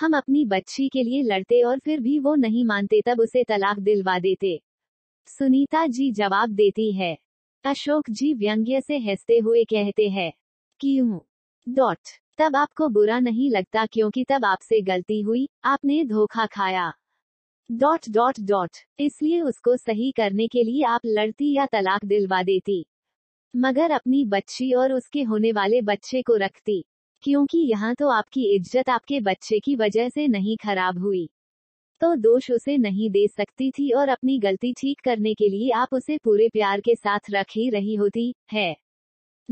हम अपनी बच्ची के लिए लड़ते और फिर भी वो नहीं मानते तब उसे तलाक दिलवा देते सुनीता जी जवाब देती है अशोक जी व्यंग्य से हंसते हुए कहते हैं क्यों डॉट तब आपको बुरा नहीं लगता क्योंकि तब आपसे गलती हुई आपने धोखा खाया डॉट डॉट डॉट इसलिए उसको सही करने के लिए आप लड़ती या तलाक दिलवा देती मगर अपनी बच्ची और उसके होने वाले बच्चे को रखती क्योंकि यहाँ तो आपकी इज्जत आपके बच्चे की वजह से नहीं खराब हुई तो दोष उसे नहीं दे सकती थी और अपनी गलती ठीक करने के लिए आप उसे पूरे प्यार के साथ रख ही रही होती है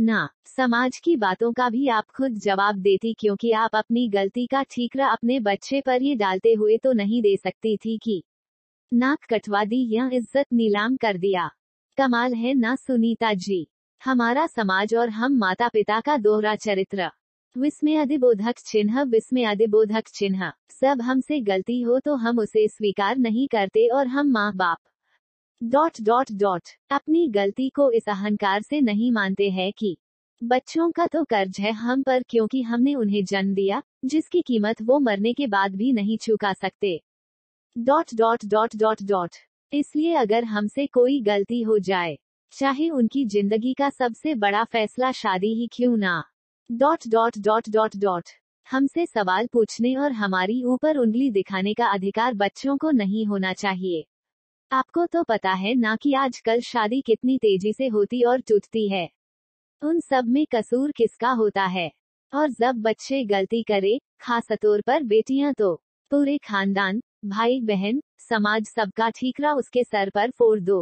ना समाज की बातों का भी आप खुद जवाब देती क्योंकि आप अपनी गलती का ठीकरा अपने बच्चे पर ये डालते हुए तो नहीं दे सकती थी कि नाक कटवा दी या इज्जत नीलाम कर दिया कमाल है ना सुनीता जी हमारा समाज और हम माता पिता का दोहरा चरित्र अधिबोधक चिन्ह अधिबोधक चिन्ह सब हमसे गलती हो तो हम उसे स्वीकार नहीं करते और हम माँ बाप डॉट डॉट डॉट अपनी गलती को इस अहंकार से नहीं मानते हैं कि बच्चों का तो कर्ज है हम पर क्योंकि हमने उन्हें जन्म दिया जिसकी कीमत वो मरने के बाद भी नहीं चुका सकते dot dot dot dot dot इसलिए अगर हमसे कोई गलती हो जाए चाहे उनकी जिंदगी का सबसे बड़ा फैसला शादी ही क्यों ना dot dot dot dot dot हमसे सवाल पूछने और हमारी ऊपर उंगली दिखाने का अधिकार बच्चों को नहीं होना चाहिए आपको तो पता है ना कि आजकल शादी कितनी तेजी से होती और टूटती है उन सब में कसूर किसका होता है और जब बच्चे गलती करे खास तौर पर बेटियां तो पूरे खानदान भाई बहन समाज सबका ठीकरा उसके सर पर फोड़ दो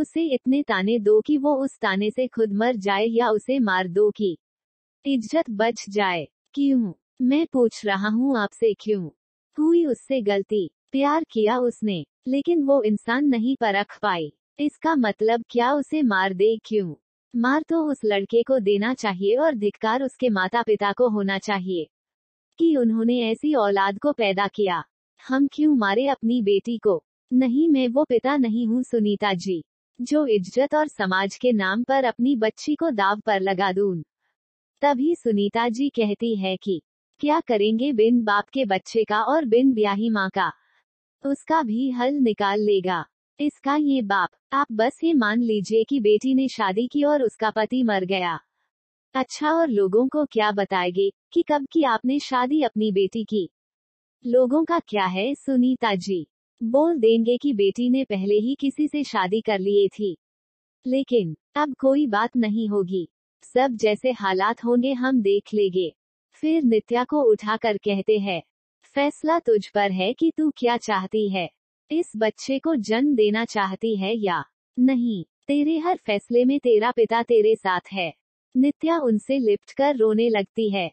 उसे इतने ताने दो कि वो उस ताने से खुद मर जाए या उसे मार दो कि इज्जत बच जाए क्यों मैं पूछ रहा हूँ आपसे क्यों हुई उससे गलती प्यार किया उसने लेकिन वो इंसान नहीं परख पाई इसका मतलब क्या उसे मार दे क्यों मार तो उस लड़के को देना चाहिए और धिक्कार उसके माता पिता को होना चाहिए कि उन्होंने ऐसी औलाद को पैदा किया हम क्यों मारे अपनी बेटी को नहीं मैं वो पिता नहीं हूँ सुनीता जी जो इज्जत और समाज के नाम पर अपनी बच्ची को दाव पर लगा दूँ तभी सुनीता जी कहती है कि क्या करेंगे बिन बाप के बच्चे का और बिन ब्याही माँ का उसका भी हल निकाल लेगा इसका ये बाप आप बस ये मान लीजिए कि बेटी ने शादी की और उसका पति मर गया अच्छा और लोगों को क्या बताएगी कि कब की आपने शादी अपनी बेटी की लोगों का क्या है सुनीता जी बोल देंगे कि बेटी ने पहले ही किसी से शादी कर लिए थी लेकिन अब कोई बात नहीं होगी सब जैसे हालात होंगे हम देख लेंगे फिर नित्या को उठाकर कहते हैं फैसला तुझ पर है कि तू क्या चाहती है इस बच्चे को जन्म देना चाहती है या नहीं तेरे हर फैसले में तेरा पिता तेरे साथ है नित्या उनसे लिपट कर रोने लगती है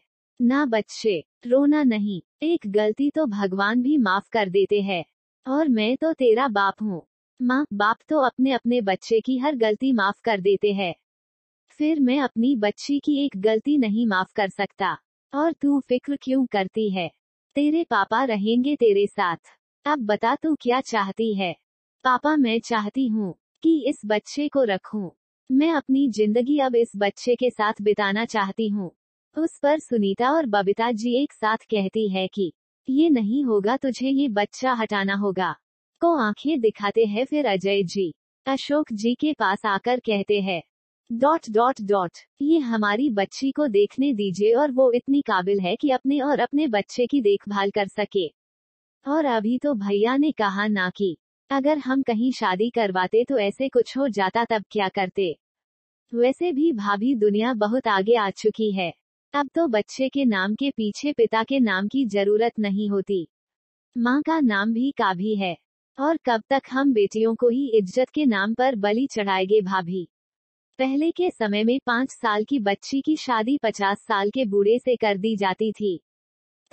ना बच्चे रोना नहीं एक गलती तो भगवान भी माफ कर देते हैं और मैं तो तेरा बाप हूँ माँ बाप तो अपने अपने बच्चे की हर गलती माफ कर देते हैं फिर मैं अपनी बच्ची की एक गलती नहीं माफ कर सकता और तू फिक्र क्यों करती है तेरे पापा रहेंगे तेरे साथ अब बता तू क्या चाहती है पापा मैं चाहती हूँ कि इस बच्चे को रखूँ मैं अपनी जिंदगी अब इस बच्चे के साथ बिताना चाहती हूँ उस पर सुनीता और बबीता जी एक साथ कहती है कि ये नहीं होगा तुझे ये बच्चा हटाना होगा को आंखें दिखाते हैं फिर अजय जी अशोक जी के पास आकर कहते हैं डॉट डॉट डॉट ये हमारी बच्ची को देखने दीजिए और वो इतनी काबिल है कि अपने और अपने बच्चे की देखभाल कर सके और अभी तो भैया ने कहा ना कि अगर हम कहीं शादी करवाते तो ऐसे कुछ हो जाता तब क्या करते वैसे भी भाभी दुनिया बहुत आगे आ चुकी है अब तो बच्चे के नाम के पीछे पिता के नाम की जरूरत नहीं होती माँ का नाम भी काभी है और कब तक हम बेटियों को ही इज्जत के नाम पर बलि चढ़ाएंगे भाभी पहले के समय में पाँच साल की बच्ची की शादी पचास साल के बूढ़े से कर दी जाती थी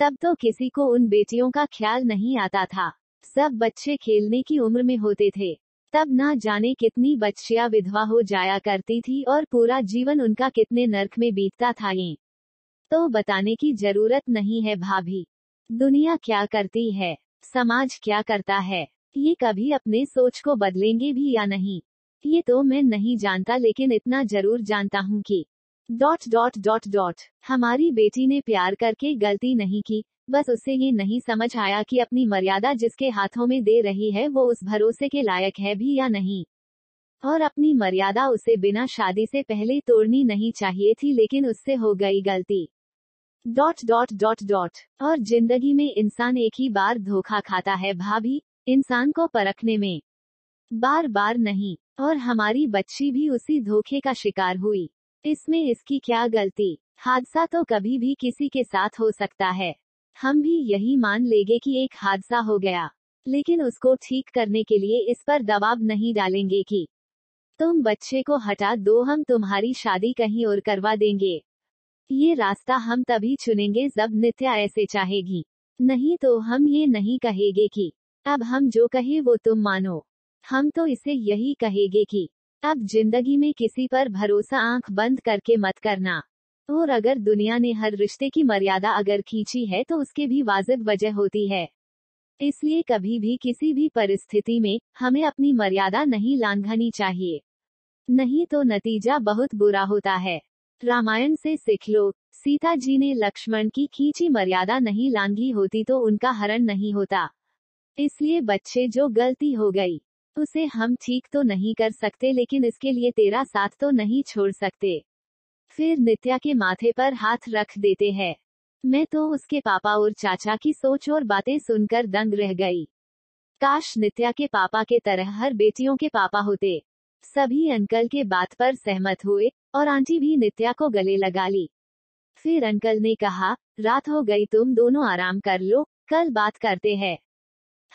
तब तो किसी को उन बेटियों का ख्याल नहीं आता था सब बच्चे खेलने की उम्र में होते थे तब ना जाने कितनी बच्चियां विधवा हो जाया करती थी और पूरा जीवन उनका कितने नरक में बीतता था ये तो बताने की जरूरत नहीं है भाभी दुनिया क्या करती है समाज क्या करता है ये कभी अपने सोच को बदलेंगे भी या नहीं ये तो मैं नहीं जानता लेकिन इतना जरूर जानता हूँ कि डॉट डॉट डॉट डॉट हमारी बेटी ने प्यार करके गलती नहीं की बस उसे ये नहीं समझ आया कि अपनी मर्यादा जिसके हाथों में दे रही है वो उस भरोसे के लायक है भी या नहीं और अपनी मर्यादा उसे बिना शादी से पहले तोड़नी नहीं चाहिए थी लेकिन उससे हो गई गलती डॉट डॉट डॉट डॉट और जिंदगी में इंसान एक ही बार धोखा खाता है भाभी इंसान को परखने में बार बार नहीं और हमारी बच्ची भी उसी धोखे का शिकार हुई इसमें इसकी क्या गलती हादसा तो कभी भी किसी के साथ हो सकता है हम भी यही मान लेंगे कि एक हादसा हो गया लेकिन उसको ठीक करने के लिए इस पर दबाव नहीं डालेंगे कि तुम बच्चे को हटा दो हम तुम्हारी शादी कहीं और करवा देंगे ये रास्ता हम तभी चुनेंगे जब नित्या ऐसे चाहेगी नहीं तो हम ये नहीं कहेंगे कि अब हम जो कहे वो तुम मानो हम तो इसे यही कहेंगे कि अब जिंदगी में किसी पर भरोसा आंख बंद करके मत करना और अगर दुनिया ने हर रिश्ते की मर्यादा अगर खींची है तो उसके भी वाजिब वजह होती है इसलिए कभी भी किसी भी परिस्थिति में हमें अपनी मर्यादा नहीं लांघनी चाहिए नहीं तो नतीजा बहुत बुरा होता है रामायण से सीख लो सीता जी ने लक्ष्मण की खींची मर्यादा नहीं लांघी होती तो उनका हरण नहीं होता इसलिए बच्चे जो गलती हो गई उसे हम ठीक तो नहीं कर सकते लेकिन इसके लिए तेरा साथ तो नहीं छोड़ सकते फिर नित्या के माथे पर हाथ रख देते हैं मैं तो उसके पापा और चाचा की सोच और बातें सुनकर दंग रह गई काश नित्या के पापा के तरह हर बेटियों के पापा होते सभी अंकल के बात पर सहमत हुए और आंटी भी नित्या को गले लगा ली फिर अंकल ने कहा रात हो गई तुम दोनों आराम कर लो कल बात करते हैं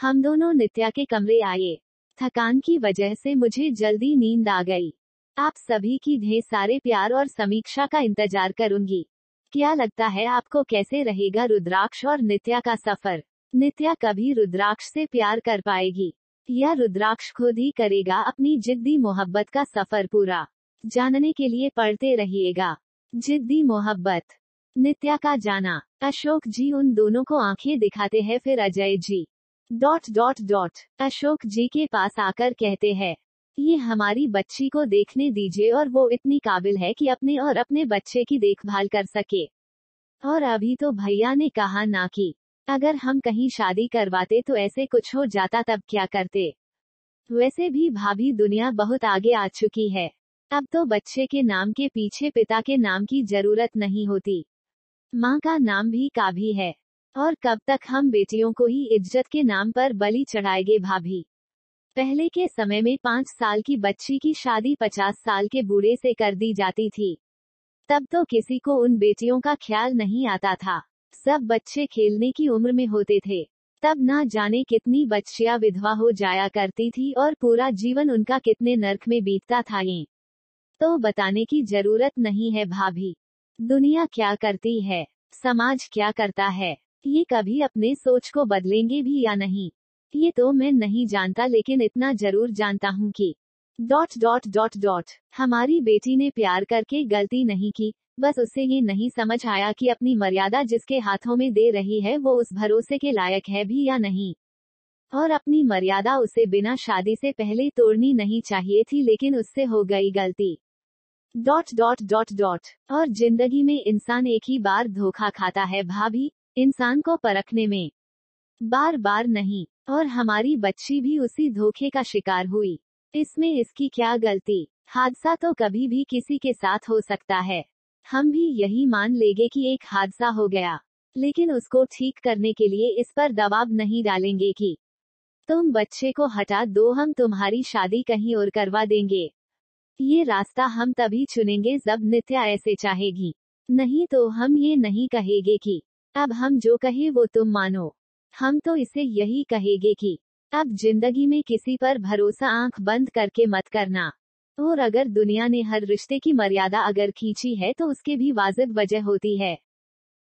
हम दोनों नित्या के कमरे आए थकान की वजह से मुझे जल्दी नींद आ गई आप सभी की ढेर सारे प्यार और समीक्षा का इंतजार करूंगी क्या लगता है आपको कैसे रहेगा रुद्राक्ष और नित्या का सफर नित्या कभी रुद्राक्ष से प्यार कर पाएगी या रुद्राक्ष खुद ही करेगा अपनी जिद्दी मोहब्बत का सफर पूरा जानने के लिए पढ़ते रहिएगा जिद्दी मोहब्बत नित्या का जाना अशोक जी उन दोनों को आंखें दिखाते हैं फिर Ajay ji dot dot dot Ashok ji के पास आकर कहते हैं ये हमारी बच्ची को देखने दीजिए और वो इतनी काबिल है कि अपने और अपने बच्चे की देखभाल कर सके और अभी तो भैया ने कहा ना कि अगर हम कहीं शादी करवाते तो ऐसे कुछ हो जाता तब क्या करते वैसे भी भाभी दुनिया बहुत आगे आ चुकी है अब तो बच्चे के नाम के पीछे पिता के नाम की जरूरत नहीं होती माँ का नाम भी काभी है और कब तक हम बेटियों को ही इज्जत के नाम पर बलि चढ़ाएंगे भाभी पहले के समय में पाँच साल की बच्ची की शादी पचास साल के बूढ़े से कर दी जाती थी तब तो किसी को उन बेटियों का ख्याल नहीं आता था सब बच्चे खेलने की उम्र में होते थे तब ना जाने कितनी बच्चियां विधवा हो जाया करती थी और पूरा जीवन उनका कितने नर्क में बीतता था ये तो बताने की जरूरत नहीं है भाभी दुनिया क्या करती है समाज क्या करता है ये कभी अपने सोच को बदलेंगे भी या नहीं ये तो मैं नहीं जानता लेकिन इतना जरूर जानता हूँ कि डॉट डॉट डॉट डॉट हमारी बेटी ने प्यार करके गलती नहीं की बस उसे ये नहीं समझ आया कि अपनी मर्यादा जिसके हाथों में दे रही है वो उस भरोसे के लायक है भी या नहीं और अपनी मर्यादा उसे बिना शादी से पहले तोड़नी नहीं चाहिए थी लेकिन उससे हो गई गलती डॉट डॉट डॉट डॉट और जिंदगी में इंसान एक ही बार धोखा खाता है भाभी इंसान को परखने में बार बार नहीं और हमारी बच्ची भी उसी धोखे का शिकार हुई इसमें इसकी क्या गलती हादसा तो कभी भी किसी के साथ हो सकता है हम भी यही मान लेंगे कि एक हादसा हो गया लेकिन उसको ठीक करने के लिए इस पर दबाव नहीं डालेंगे कि तुम बच्चे को हटा दो हम तुम्हारी शादी कहीं और करवा देंगे ये रास्ता हम तभी चुनेंगे जब नित्या ऐसे चाहेगी नहीं तो हम ये नहीं कहेंगे कि अब हम जो कहे वो तुम मानो हम तो इसे यही कहेंगे कि अब जिंदगी में किसी पर भरोसा आंख बंद करके मत करना और अगर दुनिया ने हर रिश्ते की मर्यादा अगर खींची है तो उसके भी वाजिब वजह होती है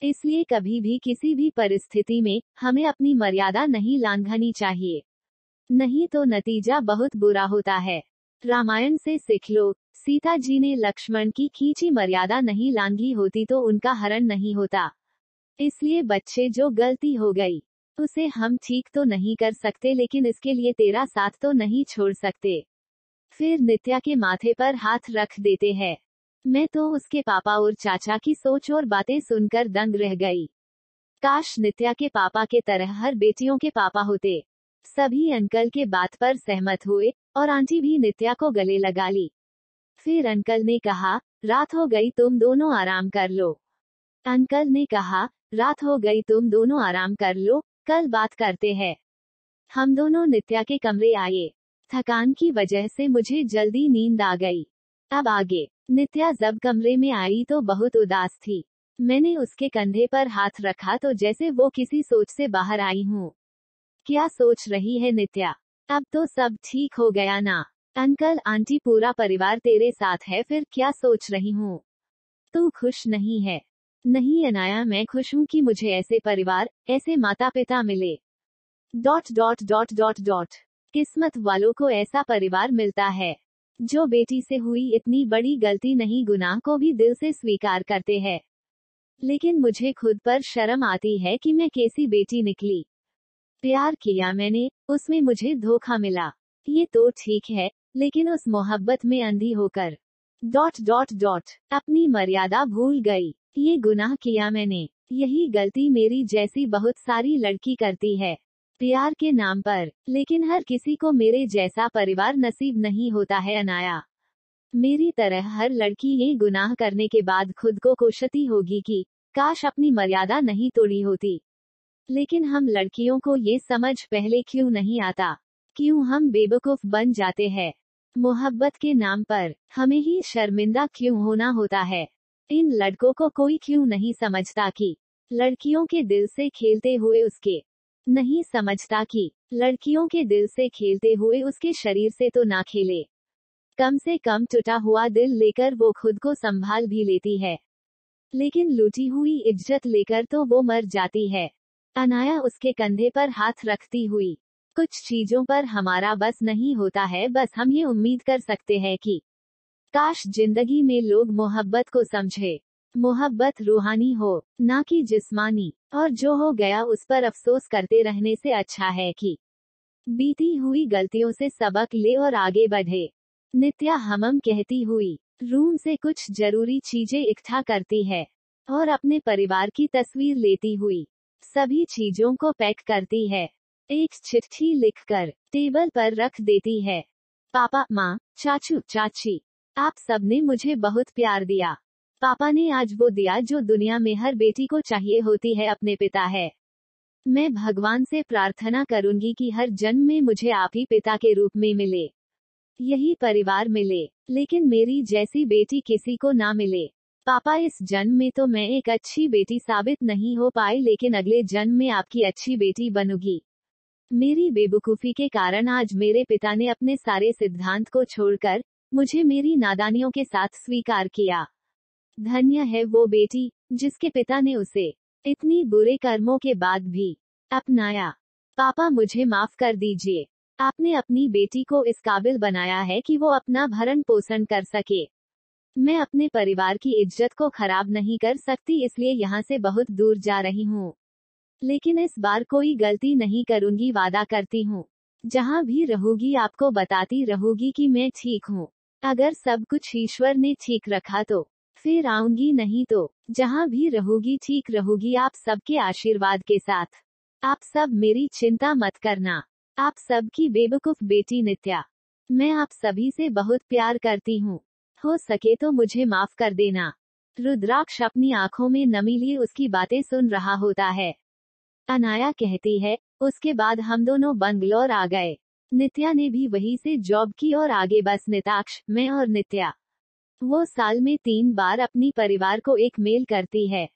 इसलिए कभी भी किसी भी परिस्थिति में हमें अपनी मर्यादा नहीं लांघनी चाहिए नहीं तो नतीजा बहुत बुरा होता है रामायण से सीख लो सीता जी ने लक्ष्मण की खींची मर्यादा नहीं लांघी होती तो उनका हरण नहीं होता इसलिए बच्चे जो गलती हो गई उसे हम ठीक तो नहीं कर सकते लेकिन इसके लिए तेरा साथ तो नहीं छोड़ सकते फिर नित्या के माथे पर हाथ रख देते हैं मैं तो उसके पापा और चाचा की सोच और बातें सुनकर दंग रह गई काश नित्या के पापा के तरह हर बेटियों के पापा होते सभी अंकल के बात पर सहमत हुए और आंटी भी नित्या को गले लगा ली फिर अंकल ने कहा रात हो गई तुम दोनों आराम कर लो अंकल ने कहा रात हो गई तुम दोनों आराम कर लो कल बात करते हैं हम दोनों नित्या के कमरे आए थकान की वजह से मुझे जल्दी नींद आ गई अब आगे नित्या जब कमरे में आई तो बहुत उदास थी मैंने उसके कंधे पर हाथ रखा तो जैसे वो किसी सोच से बाहर आई हूँ क्या सोच रही है नित्या अब तो सब ठीक हो गया ना अंकल आंटी पूरा परिवार तेरे साथ है फिर क्या सोच रही हूँ तू खुश नहीं है नहीं अनाया मैं खुश हूँ कि मुझे ऐसे परिवार ऐसे माता पिता मिले dot dot dot dot dot किस्मत वालों को ऐसा परिवार मिलता है जो बेटी से हुई इतनी बड़ी गलती नहीं गुनाह को भी दिल से स्वीकार करते हैं लेकिन मुझे खुद पर शर्म आती है कि मैं कैसी बेटी निकली प्यार किया मैंने उसमें मुझे धोखा मिला ये तो ठीक है लेकिन उस मोहब्बत में अंधी होकर डॉट डॉट डॉट अपनी मर्यादा भूल गई ये गुनाह किया मैंने यही गलती मेरी जैसी बहुत सारी लड़की करती है प्यार के नाम पर लेकिन हर किसी को मेरे जैसा परिवार नसीब नहीं होता है अनाया मेरी तरह हर लड़की ये गुनाह करने के बाद खुद को कोशती होगी कि काश अपनी मर्यादा नहीं तोड़ी होती लेकिन हम लड़कियों को ये समझ पहले क्यों नहीं आता क्यों हम बेवकूफ बन जाते हैं मोहब्बत के नाम पर हमें ही शर्मिंदा क्यों होना होता है इन लड़कों को कोई क्यों नहीं समझता कि लड़कियों के दिल से खेलते हुए उसके नहीं समझता कि लड़कियों के दिल से खेलते हुए उसके शरीर से तो ना खेले कम से कम टूटा हुआ दिल लेकर वो खुद को संभाल भी लेती है लेकिन लूटी हुई इज्जत लेकर तो वो मर जाती है अनाया उसके कंधे पर हाथ रखती हुई कुछ चीजों पर हमारा बस नहीं होता है बस हम ये उम्मीद कर सकते हैं कि काश जिंदगी में लोग मोहब्बत को समझे मोहब्बत रूहानी हो न कि जिस्मानी और जो हो गया उस पर अफसोस करते रहने से अच्छा है कि बीती हुई गलतियों से सबक ले और आगे बढ़े नित्या हमम कहती हुई रूम से कुछ जरूरी चीजें इकट्ठा करती है और अपने परिवार की तस्वीर लेती हुई सभी चीजों को पैक करती है एक चिट्ठी लिखकर टेबल पर रख देती है पापा माँ चाचू चाची आप सबने मुझे बहुत प्यार दिया पापा ने आज वो दिया जो दुनिया में हर बेटी को चाहिए होती है अपने पिता है मैं भगवान से प्रार्थना करूंगी कि हर जन्म में मुझे आप ही पिता के रूप में मिले यही परिवार मिले लेकिन मेरी जैसी बेटी किसी को ना मिले पापा इस जन्म में तो मैं एक अच्छी बेटी साबित नहीं हो पाई लेकिन अगले जन्म में आपकी अच्छी बेटी बनूंगी मेरी बेवकूफ़ी के कारण आज मेरे पिता ने अपने सारे सिद्धांत को छोड़कर मुझे मेरी नादानियों के साथ स्वीकार किया धन्य है वो बेटी जिसके पिता ने उसे इतनी बुरे कर्मों के बाद भी अपनाया पापा मुझे माफ कर दीजिए आपने अपनी बेटी को इस काबिल बनाया है कि वो अपना भरण पोषण कर सके मैं अपने परिवार की इज्जत को खराब नहीं कर सकती इसलिए यहाँ से बहुत दूर जा रही हूँ लेकिन इस बार कोई गलती नहीं करूंगी वादा करती हूँ जहाँ भी रहूंगी आपको बताती रहूंगी कि मैं ठीक हूँ अगर सब कुछ ईश्वर ने ठीक रखा तो फिर आऊंगी नहीं तो जहाँ भी रहूंगी ठीक रहूंगी आप सबके आशीर्वाद के साथ आप सब मेरी चिंता मत करना आप सबकी बेवकूफ बेटी नित्या मैं आप सभी से बहुत प्यार करती हूँ हो सके तो मुझे माफ कर देना रुद्राक्ष अपनी आंखों में नमी लिए उसकी बातें सुन रहा होता है अनाया कहती है उसके बाद हम दोनों बंगलोर आ गए नित्या ने भी वहीं से जॉब की और आगे बस निताक्ष मैं और नित्या वो साल में तीन बार अपनी परिवार को एक मेल करती है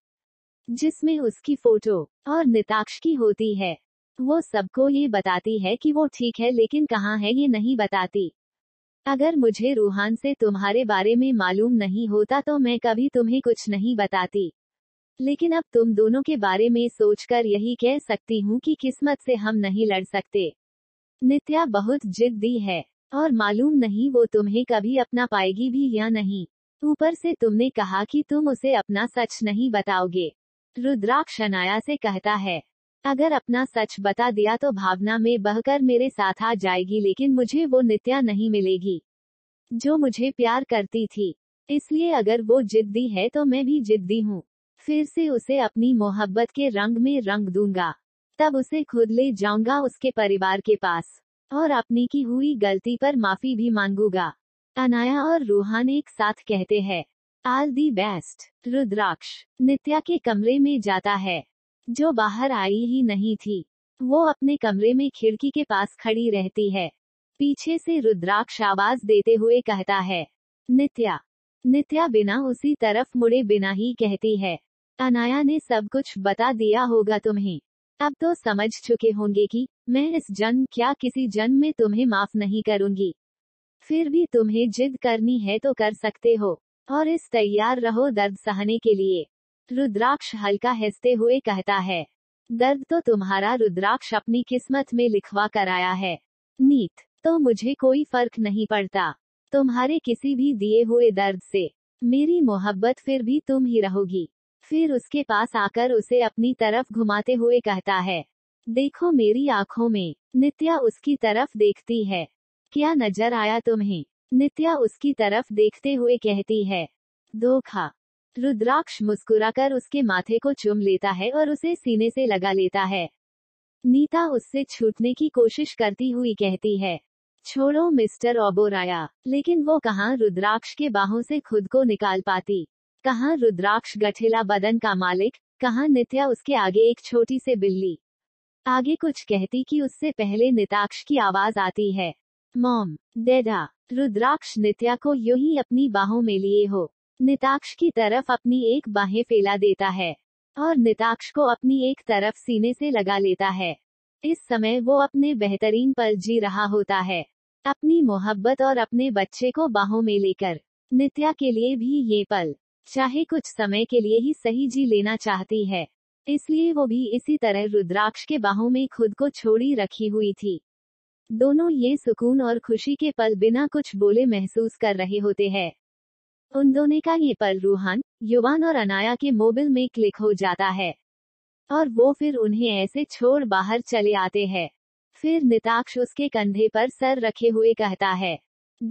जिसमें उसकी फोटो और निताक्ष की होती है वो सबको ये बताती है कि वो ठीक है लेकिन कहाँ है ये नहीं बताती अगर मुझे रूहान से तुम्हारे बारे में मालूम नहीं होता तो मैं कभी तुम्हें कुछ नहीं बताती लेकिन अब तुम दोनों के बारे में सोचकर यही कह सकती हूँ कि किस्मत से हम नहीं लड़ सकते नित्या बहुत जिद्दी है और मालूम नहीं वो तुम्हें कभी अपना पाएगी भी या नहीं ऊपर से तुमने कहा कि तुम उसे अपना सच नहीं बताओगे रुद्राक्ष अनाया से कहता है अगर अपना सच बता दिया तो भावना में बहकर मेरे साथ आ जाएगी लेकिन मुझे वो नित्या नहीं मिलेगी जो मुझे प्यार करती थी इसलिए अगर वो जिद्दी है तो मैं भी जिद्दी हूँ फिर से उसे अपनी मोहब्बत के रंग में रंग दूंगा तब उसे खुद ले जाऊंगा उसके परिवार के पास और अपनी की हुई गलती पर माफी भी मांगूंगा अनाया और रूहान एक साथ कहते हैं आल दी बेस्ट रुद्राक्ष नित्या के कमरे में जाता है जो बाहर आई ही नहीं थी वो अपने कमरे में खिड़की के पास खड़ी रहती है पीछे से रुद्राक्ष आवाज देते हुए कहता है नित्या नित्या बिना उसी तरफ मुड़े बिना ही कहती है अनाया ने सब कुछ बता दिया होगा तुम्हें अब तो समझ चुके होंगे कि मैं इस जन्म क्या किसी जन्म में तुम्हें माफ नहीं करूंगी फिर भी तुम्हें जिद करनी है तो कर सकते हो और इस तैयार रहो दर्द सहने के लिए रुद्राक्ष हल्का हंसते हुए कहता है दर्द तो तुम्हारा रुद्राक्ष अपनी किस्मत में लिखवा कर आया है नीत तो मुझे कोई फर्क नहीं पड़ता तुम्हारे किसी भी दिए हुए दर्द से मेरी मोहब्बत फिर भी तुम ही रहोगी फिर उसके पास आकर उसे अपनी तरफ घुमाते हुए कहता है देखो मेरी आंखों में नित्या उसकी तरफ देखती है क्या नजर आया तुम्हें नित्या उसकी तरफ देखते हुए कहती है धोखा रुद्राक्ष मुस्कुराकर उसके माथे को चुम लेता है और उसे सीने से लगा लेता है नीता उससे छूटने की कोशिश करती हुई कहती है छोड़ो मिस्टर ओबोराया लेकिन वो कहाँ रुद्राक्ष के बाहों से खुद को निकाल पाती कहाँ रुद्राक्ष गठेला बदन का मालिक कहाँ नित्या उसके आगे एक छोटी से बिल्ली आगे कुछ कहती कि उससे पहले निताक्ष की आवाज आती है मॉम डेडा रुद्राक्ष नित्या को यू ही अपनी बाहों में लिए हो निताक्ष की तरफ अपनी एक बाहें फैला देता है और निताक्ष को अपनी एक तरफ सीने से लगा लेता है इस समय वो अपने बेहतरीन पल जी रहा होता है अपनी मोहब्बत और अपने बच्चे को बाहों में लेकर नित्या के लिए भी ये पल चाहे कुछ समय के लिए ही सही जी लेना चाहती है इसलिए वो भी इसी तरह रुद्राक्ष के बाहों में खुद को छोड़ी रखी हुई थी दोनों ये सुकून और खुशी के पल बिना कुछ बोले महसूस कर रहे होते हैं उन दोनों का ये पल रूहान युवान और अनाया के मोबाइल में क्लिक हो जाता है और वो फिर उन्हें ऐसे छोड़ बाहर चले आते हैं फिर निताक्ष उसके कंधे पर सर रखे हुए कहता है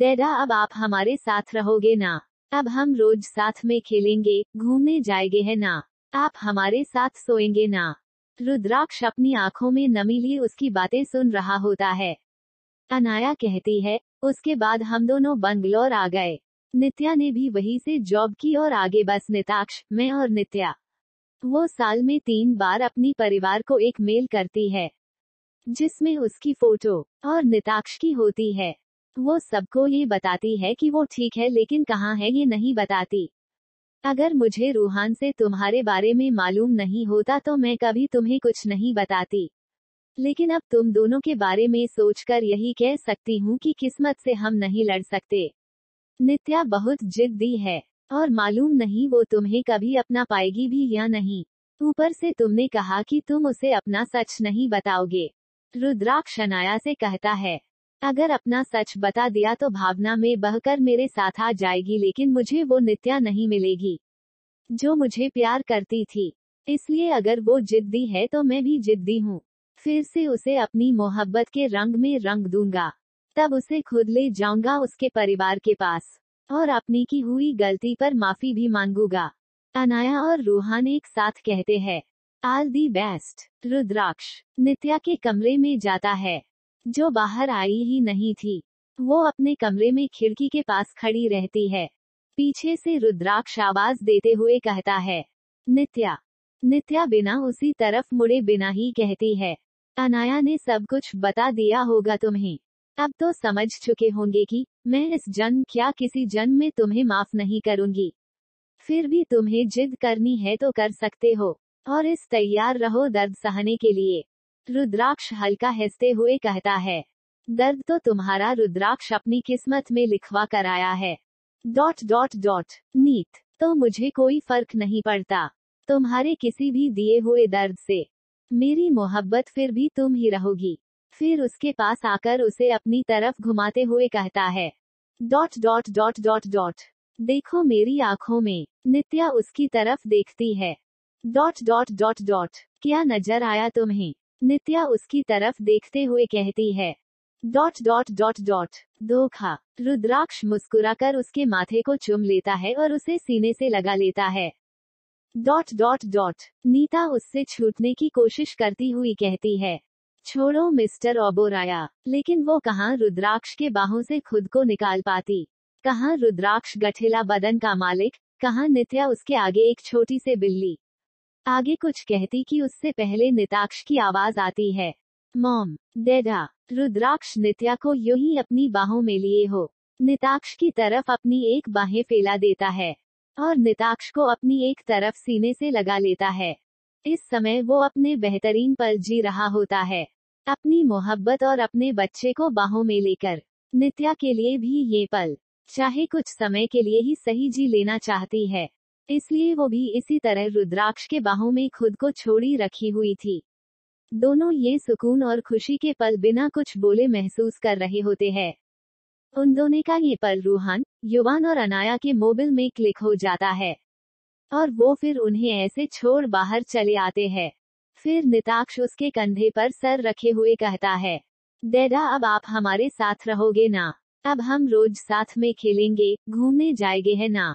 डेडा अब आप हमारे साथ रहोगे ना अब हम रोज साथ में खेलेंगे घूमने जाएंगे है ना आप हमारे साथ सोएंगे ना रुद्राक्ष अपनी आंखों में नमी लिए उसकी बातें सुन रहा होता है अनाया कहती है उसके बाद हम दोनों बंगलोर आ गए नित्या ने भी वही से जॉब की और आगे बस निताक्ष मैं और नित्या वो साल में तीन बार अपनी परिवार को एक मेल करती है जिसमें उसकी फोटो और निताक्ष की होती है वो सबको ये बताती है कि वो ठीक है लेकिन कहाँ है ये नहीं बताती अगर मुझे रूहान से तुम्हारे बारे में मालूम नहीं होता तो मैं कभी तुम्हें कुछ नहीं बताती लेकिन अब तुम दोनों के बारे में सोचकर यही कह सकती हूँ कि किस्मत से हम नहीं लड़ सकते नित्या बहुत जिद्दी है और मालूम नहीं वो तुम्हें कभी अपना पाएगी भी या नहीं ऊपर से तुमने कहा कि तुम उसे अपना सच नहीं बताओगे रुद्राक्ष अनाया से कहता है अगर अपना सच बता दिया तो भावना में बहकर मेरे साथ आ जाएगी लेकिन मुझे वो नित्या नहीं मिलेगी जो मुझे प्यार करती थी इसलिए अगर वो जिद्दी है तो मैं भी जिद्दी हूँ फिर से उसे अपनी मोहब्बत के रंग में रंग दूंगा तब उसे खुद ले जाऊंगा उसके परिवार के पास और अपनी की हुई गलती पर माफी भी मांगूंगा अनाया और रूहान एक साथ कहते हैं आल दी बेस्ट रुद्राक्ष नित्या के कमरे में जाता है जो बाहर आई ही नहीं थी वो अपने कमरे में खिड़की के पास खड़ी रहती है पीछे से रुद्राक्ष आवाज देते हुए कहता है नित्या नित्या बिना उसी तरफ मुड़े बिना ही कहती है अनाया ने सब कुछ बता दिया होगा तुम्हें अब तो समझ चुके होंगे कि मैं इस जन्म क्या किसी जन्म में तुम्हें माफ नहीं करूंगी फिर भी तुम्हें जिद करनी है तो कर सकते हो और इस तैयार रहो दर्द सहने के लिए रुद्राक्ष हल्का हंसते हुए कहता है दर्द तो तुम्हारा रुद्राक्ष अपनी किस्मत में लिखवा कर आया है डॉट डॉट डॉट नीत तो मुझे कोई फर्क नहीं पड़ता तुम्हारे किसी भी दिए हुए दर्द से मेरी मोहब्बत फिर भी तुम ही रहोगी फिर उसके पास आकर उसे अपनी तरफ घुमाते हुए कहता है dot dot dot dot dot देखो मेरी आंखों में नित्या उसकी तरफ देखती है डॉट डॉट डॉट डॉट क्या नजर आया तुम्हें नित्या उसकी तरफ देखते हुए कहती है डॉट डॉट डॉट डॉट धोखा रुद्राक्ष मुस्कुराकर उसके माथे को चुम लेता है और उसे सीने से लगा लेता है डॉट डॉट डॉट नीता उससे छूटने की कोशिश करती हुई कहती है छोड़ो मिस्टर ओबोराया लेकिन वो कहाँ रुद्राक्ष के बाहों से खुद को निकाल पाती कहाँ रुद्राक्ष गठेला बदन का मालिक कहाँ नित्या उसके आगे एक छोटी से बिल्ली आगे कुछ कहती कि उससे पहले निताक्ष की आवाज आती है मॉम डेडा रुद्राक्ष नित्या को यू ही अपनी बाहों में लिए हो निताक्ष की तरफ अपनी एक बाहें फैला देता है और निताक्ष को अपनी एक तरफ सीने से लगा लेता है इस समय वो अपने बेहतरीन पल जी रहा होता है अपनी मोहब्बत और अपने बच्चे को बाहों में लेकर नित्या के लिए भी ये पल चाहे कुछ समय के लिए ही सही जी लेना चाहती है इसलिए वो भी इसी तरह रुद्राक्ष के बाहों में खुद को छोड़ी रखी हुई थी दोनों ये सुकून और खुशी के पल बिना कुछ बोले महसूस कर रहे होते हैं उन दोनों का ये पल रूहान युवान और अनाया के मोबाइल में क्लिक हो जाता है और वो फिर उन्हें ऐसे छोड़ बाहर चले आते हैं फिर निताक्ष उसके कंधे पर सर रखे हुए कहता है डेडा अब आप हमारे साथ रहोगे ना अब हम रोज साथ में खेलेंगे घूमने जाएंगे है ना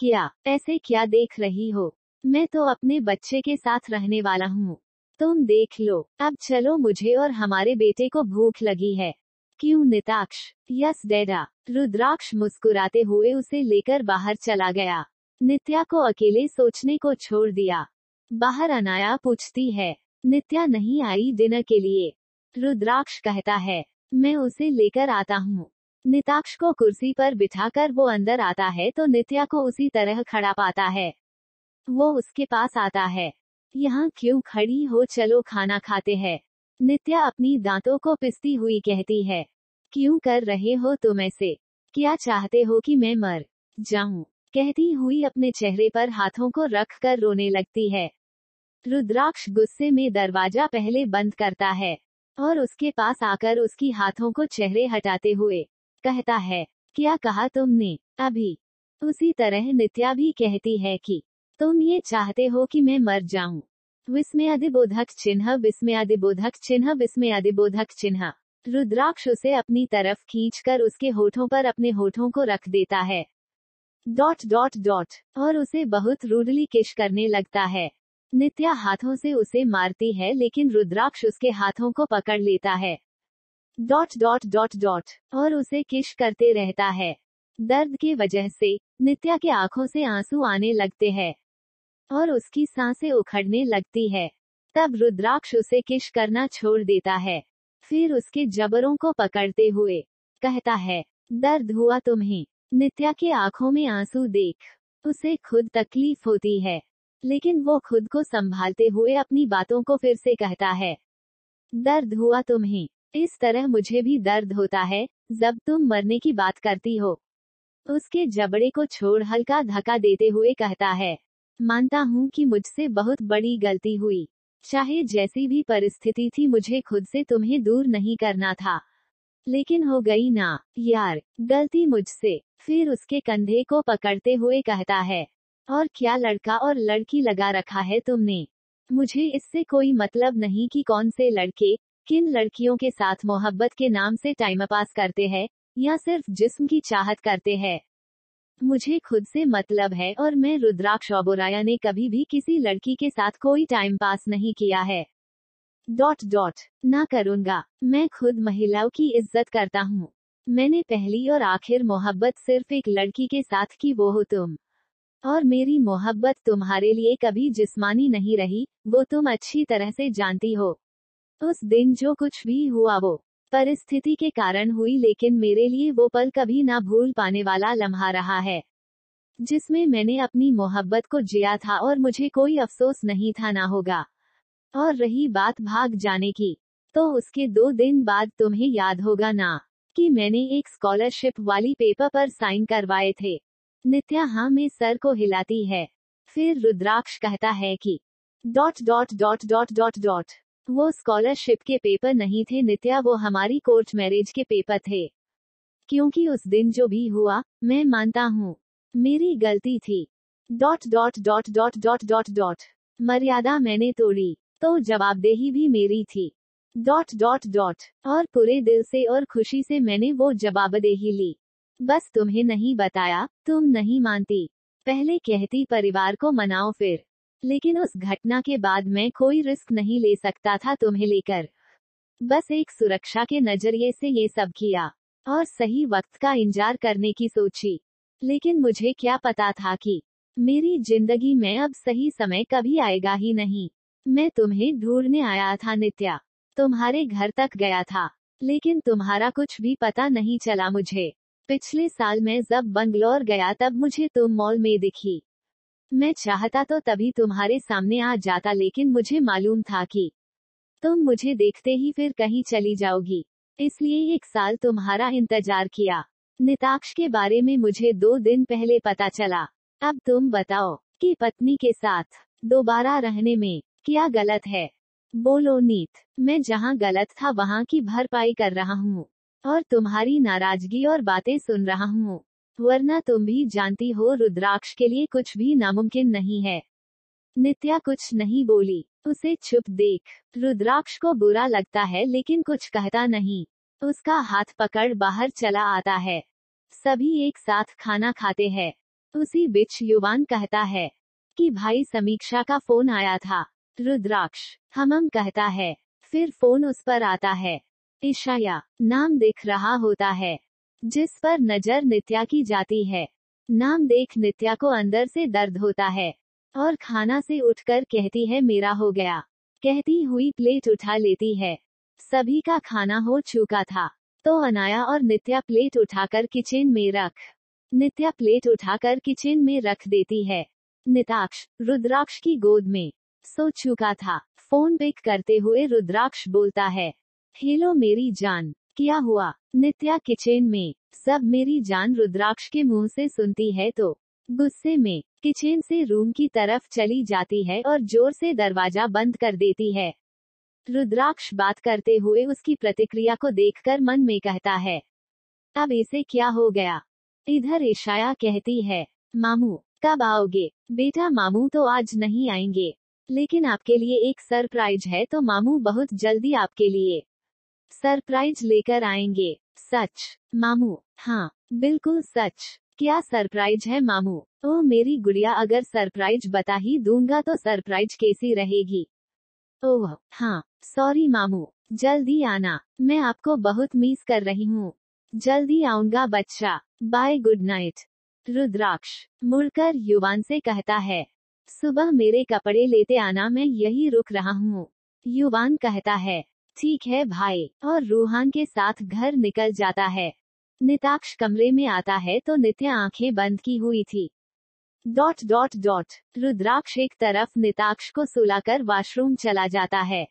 क्या ऐसे क्या देख रही हो मैं तो अपने बच्चे के साथ रहने वाला हूँ तुम देख लो अब चलो मुझे और हमारे बेटे को भूख लगी है क्यों निताक्ष यस डेडा रुद्राक्ष मुस्कुराते हुए उसे लेकर बाहर चला गया नित्या को अकेले सोचने को छोड़ दिया बाहर अनाया पूछती है नित्या नहीं आई डिनर के लिए रुद्राक्ष कहता है मैं उसे लेकर आता हूँ निताक्ष को कुर्सी पर बिठाकर वो अंदर आता है तो नित्या को उसी तरह खड़ा पाता है वो उसके पास आता है यहाँ क्यों खड़ी हो चलो खाना खाते हैं नित्या अपनी दांतों को पिसती हुई कहती है क्यों कर रहे हो तुम ऐसे क्या चाहते हो कि मैं मर जाऊं कहती हुई अपने चेहरे पर हाथों को रख कर रोने लगती है रुद्राक्ष गुस्से में दरवाजा पहले बंद करता है और उसके पास आकर उसकी हाथों को चेहरे हटाते हुए कहता है क्या कहा तुमने अभी उसी तरह नित्या भी कहती है कि तुम ये चाहते हो कि मैं मर जाऊं अधिबोधक चिन्ह अधिबोधक चिन्ह अधिबोधक चिन्ह रुद्राक्ष उसे अपनी तरफ खींचकर उसके होठों पर अपने होठों को रख देता है डॉट डॉट डॉट और उसे बहुत रूडली किश करने लगता है नित्या हाथों से उसे मारती है लेकिन रुद्राक्ष उसके हाथों को पकड़ लेता है डॉट डॉट डॉट डॉट और उसे किश करते रहता है दर्द की वजह से नित्या के आंखों से आंसू आने लगते हैं और उसकी सांसें उखड़ने लगती है तब रुद्राक्ष उसे किश करना छोड़ देता है फिर उसके जबरों को पकड़ते हुए कहता है दर्द हुआ तुम्हें नित्या के आंखों में आंसू देख उसे खुद तकलीफ होती है लेकिन वो खुद को संभालते हुए अपनी बातों को फिर से कहता है दर्द हुआ तुम्हें इस तरह मुझे भी दर्द होता है जब तुम मरने की बात करती हो उसके जबड़े को छोड़ हल्का धक्का देते हुए कहता है मानता हूँ कि मुझसे बहुत बड़ी गलती हुई चाहे जैसी भी परिस्थिति थी मुझे खुद से तुम्हें दूर नहीं करना था लेकिन हो गई ना यार गलती मुझसे फिर उसके कंधे को पकड़ते हुए कहता है और क्या लड़का और लड़की लगा रखा है तुमने मुझे इससे कोई मतलब नहीं कि कौन से लड़के किन लड़कियों के साथ मोहब्बत के नाम से टाइम पास करते हैं या सिर्फ जिस्म की चाहत करते हैं मुझे खुद से मतलब है और मैं रुद्राक्ष ओबोराया ने कभी भी किसी लड़की के साथ कोई टाइम पास नहीं किया है डॉट डॉट ना करूँगा मैं खुद महिलाओं की इज्जत करता हूँ मैंने पहली और आखिर मोहब्बत सिर्फ एक लड़की के साथ की वो हो तुम और मेरी मोहब्बत तुम्हारे लिए कभी जिस्मानी नहीं रही वो तुम अच्छी तरह से जानती हो उस दिन जो कुछ भी हुआ वो परिस्थिति के कारण हुई लेकिन मेरे लिए वो पल कभी ना भूल पाने वाला लम्हा रहा है जिसमें मैंने अपनी मोहब्बत को जिया था और मुझे कोई अफसोस नहीं था ना होगा और रही बात भाग जाने की तो उसके दो दिन बाद तुम्हें याद होगा ना कि मैंने एक स्कॉलरशिप वाली पेपर पर साइन करवाए थे नित्या हाँ में सर को हिलाती है फिर रुद्राक्ष कहता है कि dot dot dot dot dot dot वो स्कॉलरशिप के पेपर नहीं थे नित्या वो हमारी कोर्ट मैरिज के पेपर थे क्योंकि उस दिन जो भी हुआ मैं मानता हूँ मेरी गलती थी dot dot dot dot dot dot dot मर्यादा मैंने तोड़ी तो जवाबदेही भी मेरी थी डॉट डॉट डॉट और पूरे दिल से और खुशी से मैंने वो जवाबदेही ली बस तुम्हें नहीं बताया तुम नहीं मानती पहले कहती परिवार को मनाओ फिर लेकिन उस घटना के बाद मैं कोई रिस्क नहीं ले सकता था तुम्हें लेकर बस एक सुरक्षा के नजरिए से ये सब किया और सही वक्त का इंतजार करने की सोची लेकिन मुझे क्या पता था कि मेरी जिंदगी में अब सही समय कभी आएगा ही नहीं मैं तुम्हें ढूंढने आया था नित्या तुम्हारे घर तक गया था लेकिन तुम्हारा कुछ भी पता नहीं चला मुझे पिछले साल मैं जब बंगलौर गया तब मुझे तुम मॉल में दिखी मैं चाहता तो तभी तुम्हारे सामने आ जाता लेकिन मुझे मालूम था कि तुम मुझे देखते ही फिर कहीं चली जाओगी इसलिए एक साल तुम्हारा इंतजार किया निताक्ष के बारे में मुझे दो दिन पहले पता चला अब तुम बताओ कि पत्नी के साथ दोबारा रहने में क्या गलत है बोलो नीत मैं जहाँ गलत था वहाँ की भरपाई कर रहा हूँ और तुम्हारी नाराजगी और बातें सुन रहा हूँ वरना तुम भी जानती हो रुद्राक्ष के लिए कुछ भी नामुमकिन नहीं है नित्या कुछ नहीं बोली उसे छुप देख रुद्राक्ष को बुरा लगता है लेकिन कुछ कहता नहीं उसका हाथ पकड़ बाहर चला आता है सभी एक साथ खाना खाते हैं उसी बिच युवान कहता है कि भाई समीक्षा का फोन आया था रुद्राक्ष हमम कहता है फिर फोन उस पर आता है ईशाया नाम दिख रहा होता है जिस पर नजर नित्या की जाती है नाम देख नित्या को अंदर से दर्द होता है और खाना से उठकर कहती है मेरा हो गया कहती हुई प्लेट उठा लेती है सभी का खाना हो चुका था तो अनाया और नित्या प्लेट उठाकर किचन में रख नित्या प्लेट उठाकर किचन में रख देती है निताक्ष रुद्राक्ष की गोद में सो चुका था फोन पिक करते हुए रुद्राक्ष बोलता है हेलो मेरी जान किया हुआ नित्या किचन में सब मेरी जान रुद्राक्ष के मुंह से सुनती है तो गुस्से में किचन से रूम की तरफ चली जाती है और जोर से दरवाजा बंद कर देती है रुद्राक्ष बात करते हुए उसकी प्रतिक्रिया को देखकर मन में कहता है अब इसे क्या हो गया इधर ईशाया कहती है मामू कब आओगे बेटा मामू तो आज नहीं आएंगे लेकिन आपके लिए एक सरप्राइज है तो मामू बहुत जल्दी आपके लिए सरप्राइज लेकर आएंगे सच मामू हाँ बिल्कुल सच क्या सरप्राइज है मामू ओ मेरी गुड़िया अगर सरप्राइज बता ही दूंगा तो सरप्राइज कैसी रहेगी ओह हाँ सॉरी मामू जल्दी आना मैं आपको बहुत मिस कर रही हूँ जल्दी आऊंगा बच्चा बाय गुड नाइट रुद्राक्ष मुड़कर युवान से कहता है सुबह मेरे कपड़े लेते आना मैं यही रुक रहा हूँ युवान कहता है ठीक है भाई और रूहान के साथ घर निकल जाता है निताक्ष कमरे में आता है तो नित्या आंखें बंद की हुई थी डॉट डॉट डॉट रुद्राक्ष एक तरफ निताक्ष को सुलाकर वॉशरूम चला जाता है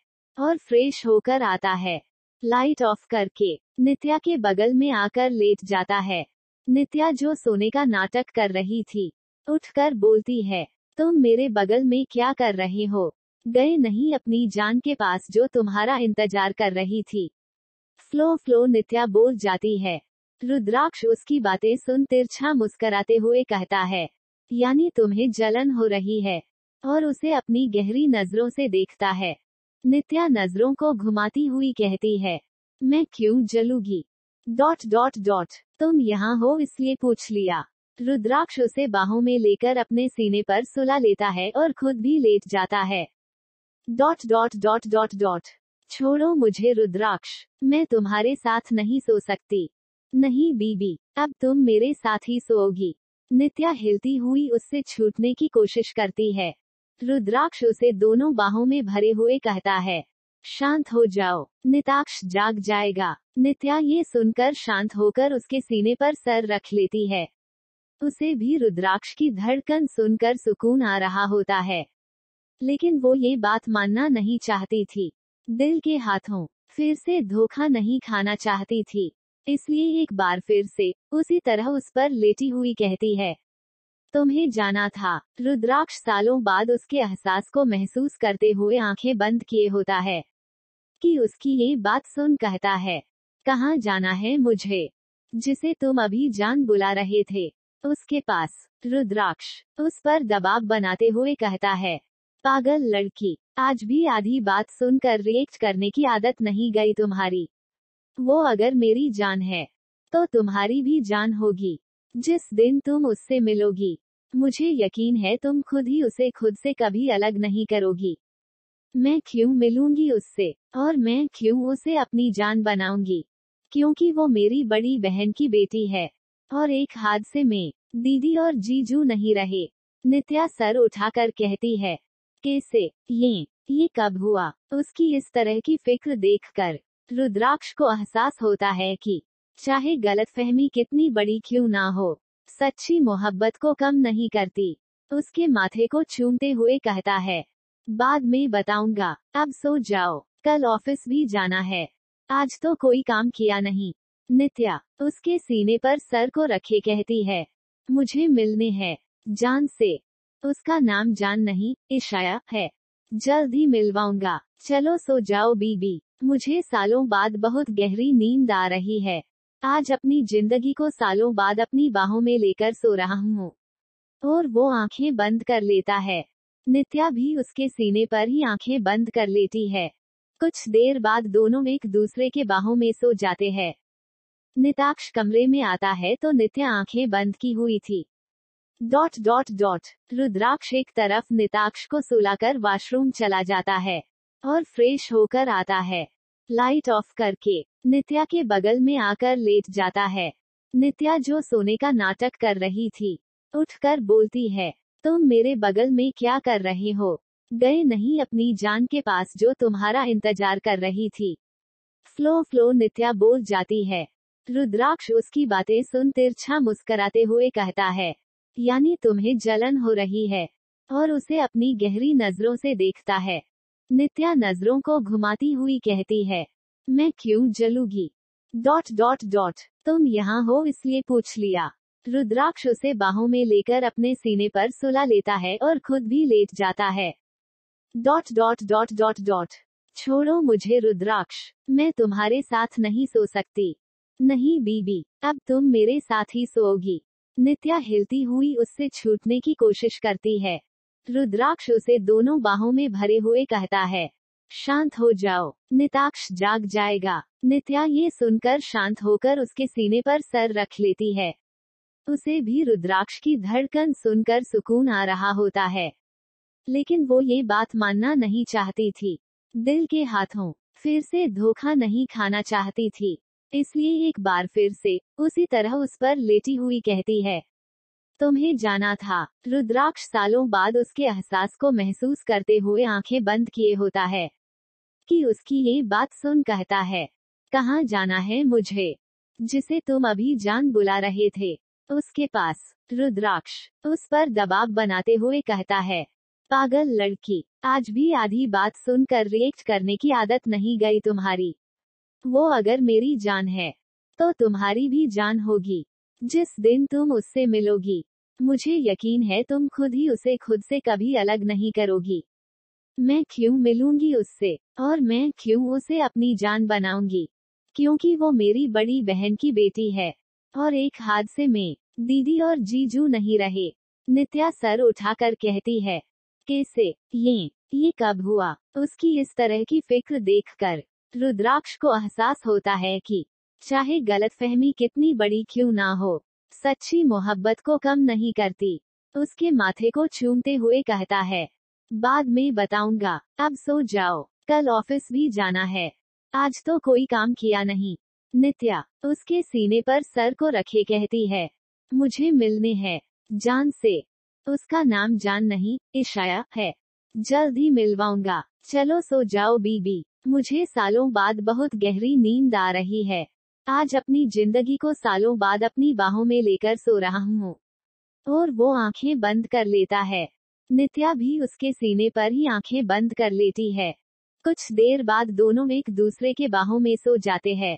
और फ्रेश होकर आता है लाइट ऑफ करके नित्या के बगल में आकर लेट जाता है नित्या जो सोने का नाटक कर रही थी उठकर बोलती है तुम मेरे बगल में क्या कर रहे हो गए नहीं अपनी जान के पास जो तुम्हारा इंतजार कर रही थी फ्लो फ्लो नित्या बोल जाती है रुद्राक्ष उसकी बातें सुन तिरछा मुस्कराते हुए कहता है यानी तुम्हें जलन हो रही है और उसे अपनी गहरी नजरों से देखता है नित्या नजरों को घुमाती हुई कहती है मैं क्यों जलूगी डॉट डॉट डॉट तुम यहाँ हो इसलिए पूछ लिया रुद्राक्ष उसे बाहों में लेकर अपने सीने पर सुला लेता है और खुद भी लेट जाता है dot dot dot dot dot छोड़ो मुझे रुद्राक्ष मैं तुम्हारे साथ नहीं सो सकती नहीं बीबी अब तुम मेरे साथ ही सोओगी नित्या हिलती हुई उससे छूटने की कोशिश करती है रुद्राक्ष उसे दोनों बाहों में भरे हुए कहता है शांत हो जाओ निताक्ष जाग जाएगा नित्या ये सुनकर शांत होकर उसके सीने पर सर रख लेती है उसे भी रुद्राक्ष की धड़कन सुनकर सुकून आ रहा होता है लेकिन वो ये बात मानना नहीं चाहती थी दिल के हाथों फिर से धोखा नहीं खाना चाहती थी इसलिए एक बार फिर से उसी तरह उस पर लेटी हुई कहती है तुम्हें जाना था रुद्राक्ष सालों बाद उसके एहसास को महसूस करते हुए आंखें बंद किए होता है कि उसकी ये बात सुन कहता है कहाँ जाना है मुझे जिसे तुम अभी जान बुला रहे थे उसके पास रुद्राक्ष उस पर दबाव बनाते हुए कहता है पागल लड़की आज भी आधी बात सुनकर रिएक्ट करने की आदत नहीं गई तुम्हारी वो अगर मेरी जान है तो तुम्हारी भी जान होगी जिस दिन तुम उससे मिलोगी मुझे यकीन है तुम खुद ही उसे खुद से कभी अलग नहीं करोगी मैं क्यों मिलूंगी उससे और मैं क्यों उसे अपनी जान बनाऊंगी क्योंकि वो मेरी बड़ी बहन की बेटी है और एक हादसे में दीदी और जीजू नहीं रहे नित्या सर उठाकर कहती है कैसे ये ये कब हुआ उसकी इस तरह की फिक्र देखकर रुद्राक्ष को एहसास होता है कि चाहे गलतफहमी कितनी बड़ी क्यों ना हो सच्ची मोहब्बत को कम नहीं करती उसके माथे को चूमते हुए कहता है बाद में बताऊंगा अब सो जाओ कल ऑफिस भी जाना है आज तो कोई काम किया नहीं नित्या उसके सीने पर सर को रखे कहती है मुझे मिलने हैं जान से उसका नाम जान नहीं इशाया है जल्द ही मिलवाऊंगा चलो सो जाओ बीबी मुझे सालों बाद बहुत गहरी नींद आ रही है आज अपनी जिंदगी को सालों बाद अपनी बाहों में लेकर सो रहा हूँ और वो आंखें बंद कर लेता है नित्या भी उसके सीने पर ही आंखें बंद कर लेती है कुछ देर बाद दोनों एक दूसरे के बाहों में सो जाते हैं निताक्ष कमरे में आता है तो नित्या आंखें बंद की हुई थी डॉट डॉट डॉट रुद्राक्ष एक तरफ निताक्ष को सुलाकर वॉशरूम चला जाता है और फ्रेश होकर आता है लाइट ऑफ करके नित्या के बगल में आकर लेट जाता है नित्या जो सोने का नाटक कर रही थी उठकर बोलती है तुम मेरे बगल में क्या कर रहे हो गए नहीं अपनी जान के पास जो तुम्हारा इंतजार कर रही थी फ्लो फ्लो नित्या बोल जाती है रुद्राक्ष उसकी बातें सुन तिरछा मुस्कराते हुए कहता है यानी तुम्हें जलन हो रही है और उसे अपनी गहरी नजरों से देखता है नित्या नजरों को घुमाती हुई कहती है मैं क्यों जलूगी डॉट डॉट डॉट तुम यहाँ हो इसलिए पूछ लिया रुद्राक्ष उसे बाहों में लेकर अपने सीने पर सुला लेता है और खुद भी लेट जाता है dot dot dot dot dot छोड़ो मुझे रुद्राक्ष मैं तुम्हारे साथ नहीं सो सकती नहीं बीबी अब तुम मेरे साथ ही सोओगी नित्या हिलती हुई उससे छूटने की कोशिश करती है रुद्राक्ष उसे दोनों बाहों में भरे हुए कहता है शांत हो जाओ निताक्ष जाग जाएगा नित्या ये सुनकर शांत होकर उसके सीने पर सर रख लेती है उसे भी रुद्राक्ष की धड़कन सुनकर सुकून आ रहा होता है लेकिन वो ये बात मानना नहीं चाहती थी दिल के हाथों फिर से धोखा नहीं खाना चाहती थी इसलिए एक बार फिर से उसी तरह उस पर लेटी हुई कहती है तुम्हें जाना था रुद्राक्ष सालों बाद उसके एहसास को महसूस करते हुए आंखें बंद किए होता है कि उसकी ये बात सुन कहता है कहाँ जाना है मुझे जिसे तुम अभी जान बुला रहे थे उसके पास रुद्राक्ष उस पर दबाव बनाते हुए कहता है पागल लड़की आज भी आधी बात सुनकर रिएक्ट करने की आदत नहीं गई तुम्हारी वो अगर मेरी जान है तो तुम्हारी भी जान होगी जिस दिन तुम उससे मिलोगी मुझे यकीन है तुम खुद ही उसे खुद से कभी अलग नहीं करोगी मैं क्यों मिलूंगी उससे और मैं क्यों उसे अपनी जान बनाऊंगी क्योंकि वो मेरी बड़ी बहन की बेटी है और एक हादसे में दीदी और जीजू नहीं रहे नित्या सर उठाकर कहती है कैसे ये ये कब हुआ उसकी इस तरह की फिक्र देखकर रुद्राक्ष को एहसास होता है कि चाहे गलतफहमी कितनी बड़ी क्यों ना हो सच्ची मोहब्बत को कम नहीं करती उसके माथे को चूमते हुए कहता है बाद में बताऊंगा अब सो जाओ कल ऑफिस भी जाना है आज तो कोई काम किया नहीं नित्या उसके सीने पर सर को रखे कहती है मुझे मिलने हैं जान से उसका नाम जान नहीं इशाया है जल्द ही मिलवाऊंगा चलो सो जाओ बीबी मुझे सालों बाद बहुत गहरी नींद आ रही है आज अपनी जिंदगी को सालों बाद अपनी बाहों में लेकर सो रहा हूँ और वो आंखें बंद कर लेता है नित्या भी उसके सीने पर ही आंखें बंद कर लेती है कुछ देर बाद दोनों एक दूसरे के बाहों में सो जाते हैं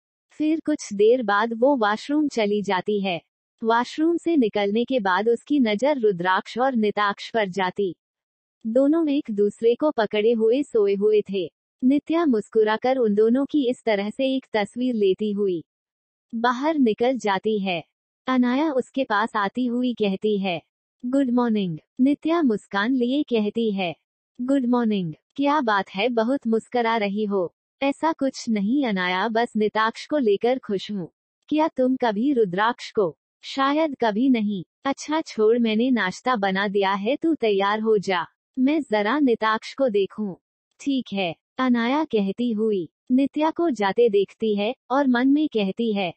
फिर कुछ देर बाद वो वॉशरूम चली जाती है वॉशरूम से निकलने के बाद उसकी नजर रुद्राक्ष और निताक्ष पर जाती दोनों एक दूसरे को पकड़े हुए सोए हुए थे नित्या मुस्कुराकर उन दोनों की इस तरह से एक तस्वीर लेती हुई बाहर निकल जाती है अनाया उसके पास आती हुई कहती है गुड मॉर्निंग नित्या मुस्कान लिए कहती है गुड मॉर्निंग क्या बात है बहुत मुस्करा रही हो ऐसा कुछ नहीं अनाया बस निताक्ष को लेकर खुश हूँ क्या तुम कभी रुद्राक्ष को शायद कभी नहीं अच्छा छोड़ मैंने नाश्ता बना दिया है तू तैयार हो जा मैं जरा निताक्ष को देखूं। ठीक है अनाया कहती हुई नित्या को जाते देखती है और मन में कहती है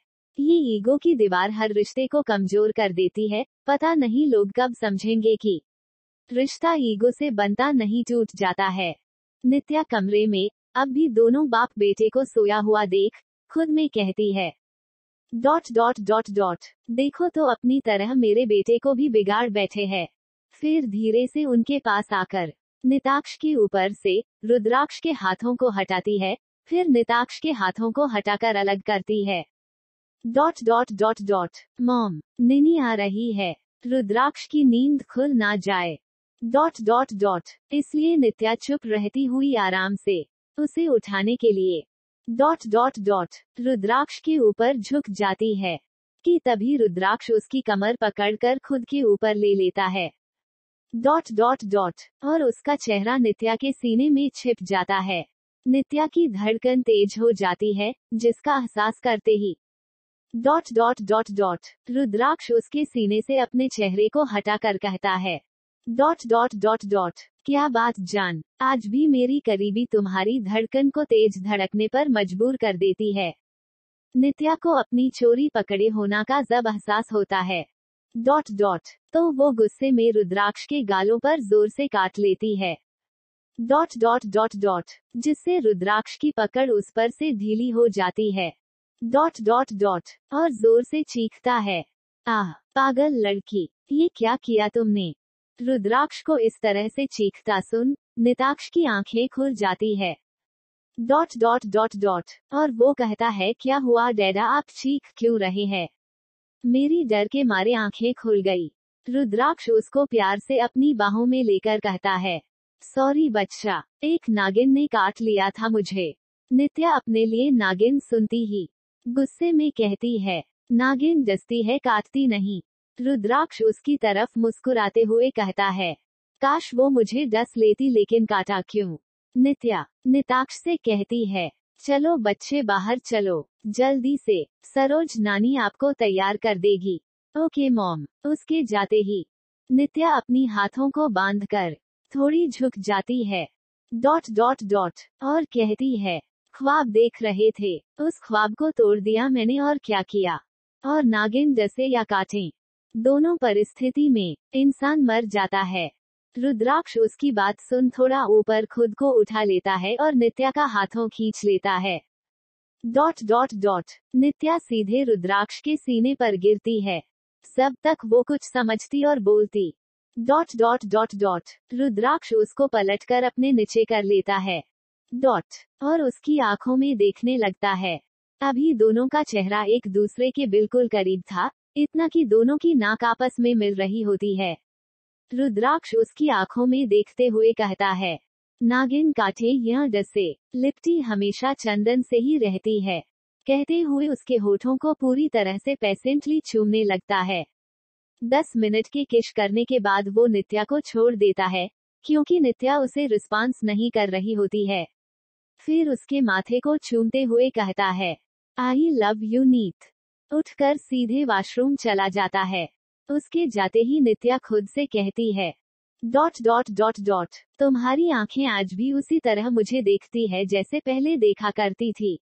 ये ईगो की दीवार हर रिश्ते को कमजोर कर देती है पता नहीं लोग कब समझेंगे कि रिश्ता ईगो से बनता नहीं टूट जाता है नित्या कमरे में अब भी दोनों बाप बेटे को सोया हुआ देख खुद में कहती है डॉट डॉट डॉट डॉट देखो तो अपनी तरह मेरे बेटे को भी बिगाड़ बैठे हैं फिर धीरे से उनके पास आकर निताक्ष के ऊपर से रुद्राक्ष के हाथों को हटाती है फिर निताक्ष के हाथों को हटाकर अलग करती है dot dot dot dot mom Nini आ रही है रुद्राक्ष की नींद खुल ना जाए डॉट डॉट डॉट इसलिए नित्या चुप रहती हुई आराम से उसे उठाने के लिए डॉट डॉट डॉट रुद्राक्ष के ऊपर झुक जाती है कि तभी रुद्राक्ष उसकी कमर पकड़कर खुद के ऊपर ले लेता है डॉट डॉट डॉट और उसका चेहरा नित्या के सीने में छिप जाता है नित्या की धड़कन तेज हो जाती है जिसका एहसास करते ही dot dot dot dot Rudraksh उसके सीने से अपने चेहरे को हटा कर कहता है डॉट डॉट डॉट डॉट क्या बात जान आज भी मेरी करीबी तुम्हारी धड़कन को तेज धड़कने पर मजबूर कर देती है नित्या को अपनी चोरी पकड़े होना का जब एहसास होता है डॉट डॉट तो वो गुस्से में रुद्राक्ष के गालों पर जोर से काट लेती है डॉट डॉट डॉट डॉट जिससे रुद्राक्ष की पकड़ उस पर से ढीली हो जाती है डॉट डॉट डॉट और जोर से चीखता है आह पागल लड़की ये क्या किया तुमने रुद्राक्ष को इस तरह से चीखता सुन निताक्ष की आंखें खुल जाती है डॉट डॉट डॉट डॉट और वो कहता है क्या हुआ डैडा आप चीख क्यों रहे हैं मेरी डर के मारे आंखें खुल गई रुद्राक्ष उसको प्यार से अपनी बाहों में लेकर कहता है सॉरी बच्चा एक नागिन ने काट लिया था मुझे नित्या अपने लिए नागिन सुनती ही गुस्से में कहती है नागिन डसती है काटती नहीं रुद्राक्ष उसकी तरफ मुस्कुराते हुए कहता है काश वो मुझे डस लेती लेकिन काटा क्यों नित्या निताक्ष से कहती है चलो बच्चे बाहर चलो जल्दी से सरोज नानी आपको तैयार कर देगी ओके मॉम उसके जाते ही नित्या अपनी हाथों को बांध कर थोड़ी झुक जाती है डॉट डॉट डॉट और कहती है ख्वाब देख रहे थे उस ख्वाब को तोड़ दिया मैंने और क्या किया और नागिन डसे या काटे दोनों परिस्थिति में इंसान मर जाता है रुद्राक्ष उसकी बात सुन थोड़ा ऊपर खुद को उठा लेता है और नित्या का हाथों खींच लेता है डॉट डॉट डॉट नित्या सीधे रुद्राक्ष के सीने पर गिरती है सब तक वो कुछ समझती और बोलती dot dot dot dot Rudraksh उसको पलटकर अपने नीचे कर लेता है डॉट और उसकी आंखों में देखने लगता है अभी दोनों का चेहरा एक दूसरे के बिल्कुल करीब था इतना कि दोनों की नाक आपस में मिल रही होती है रुद्राक्ष उसकी आंखों में देखते हुए कहता है नागिन काटे यह डसे लिप्टी हमेशा चंदन से ही रहती है कहते हुए उसके होठों को पूरी तरह से पेसेंटली चूमने लगता है दस मिनट के किश करने के बाद वो नित्या को छोड़ देता है क्योंकि नित्या उसे रिस्पांस नहीं कर रही होती है फिर उसके माथे को चूमते हुए कहता है आई लव यू नीत उठकर सीधे वॉशरूम चला जाता है उसके जाते ही नित्या खुद से कहती है डॉट डॉट डॉट डॉट तुम्हारी आंखें आज भी उसी तरह मुझे देखती है जैसे पहले देखा करती थी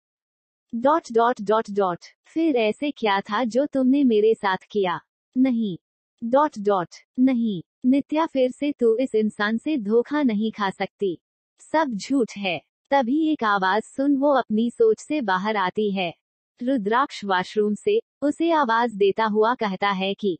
डॉट डॉट डॉट डॉट फिर ऐसे क्या था जो तुमने मेरे साथ किया नहीं डॉट डॉट नहीं नित्या फिर से तू इस इंसान से धोखा नहीं खा सकती सब झूठ है तभी एक आवाज सुन वो अपनी सोच से बाहर आती है रुद्राक्ष वॉशरूम से उसे आवाज देता हुआ कहता है कि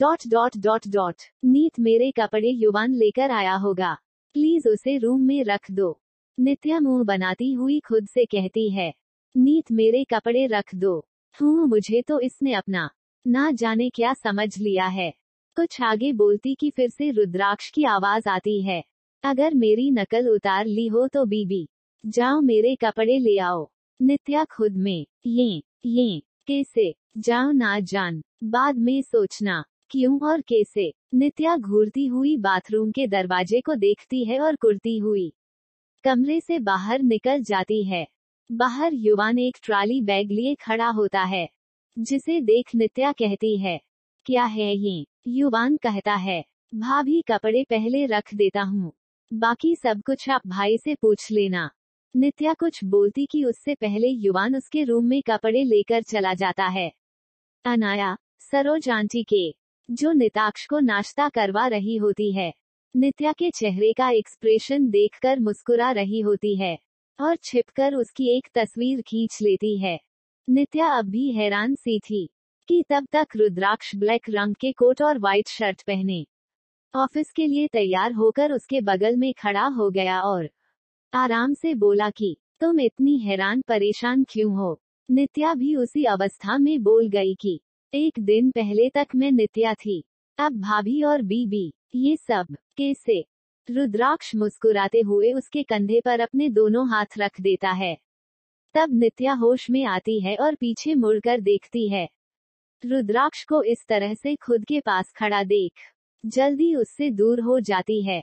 डॉट डॉट डॉट डॉट नीत मेरे कपड़े युवान लेकर आया होगा प्लीज उसे रूम में रख दो नित्या मुंह बनाती हुई खुद से कहती है नीत मेरे कपड़े रख दो हूँ मुझे तो इसने अपना ना जाने क्या समझ लिया है कुछ आगे बोलती कि फिर से रुद्राक्ष की आवाज आती है अगर मेरी नकल उतार ली हो तो बीबी जाओ मेरे कपड़े ले आओ नित्या खुद में ये ये कैसे जाओ ना जान बाद में सोचना क्यों और कैसे नित्या घूरती हुई बाथरूम के दरवाजे को देखती है और कुर्ती हुई कमरे से बाहर निकल जाती है बाहर युवान एक ट्राली बैग लिए खड़ा होता है जिसे देख नित्या कहती है क्या है ये युवान कहता है भाभी कपड़े पहले रख देता हूँ बाकी सब कुछ आप भाई से पूछ लेना नित्या कुछ बोलती कि उससे पहले युवान उसके रूम में कपड़े लेकर चला जाता है अनाया सरोज आंटी के जो निताक्ष को नाश्ता करवा रही होती है नित्या के चेहरे का एक्सप्रेशन देखकर मुस्कुरा रही होती है और छिपकर उसकी एक तस्वीर खींच लेती है नित्या अब भी हैरान सी थी कि तब तक रुद्राक्ष ब्लैक रंग के कोट और व्हाइट शर्ट पहने ऑफिस के लिए तैयार होकर उसके बगल में खड़ा हो गया और आराम से बोला कि तुम इतनी हैरान परेशान क्यों हो नित्या भी उसी अवस्था में बोल गई कि एक दिन पहले तक मैं नित्या थी अब भाभी और बीबी ये सब कैसे रुद्राक्ष मुस्कुराते हुए उसके कंधे पर अपने दोनों हाथ रख देता है तब नित्या होश में आती है और पीछे मुड़कर देखती है रुद्राक्ष को इस तरह से खुद के पास खड़ा देख जल्दी उससे दूर हो जाती है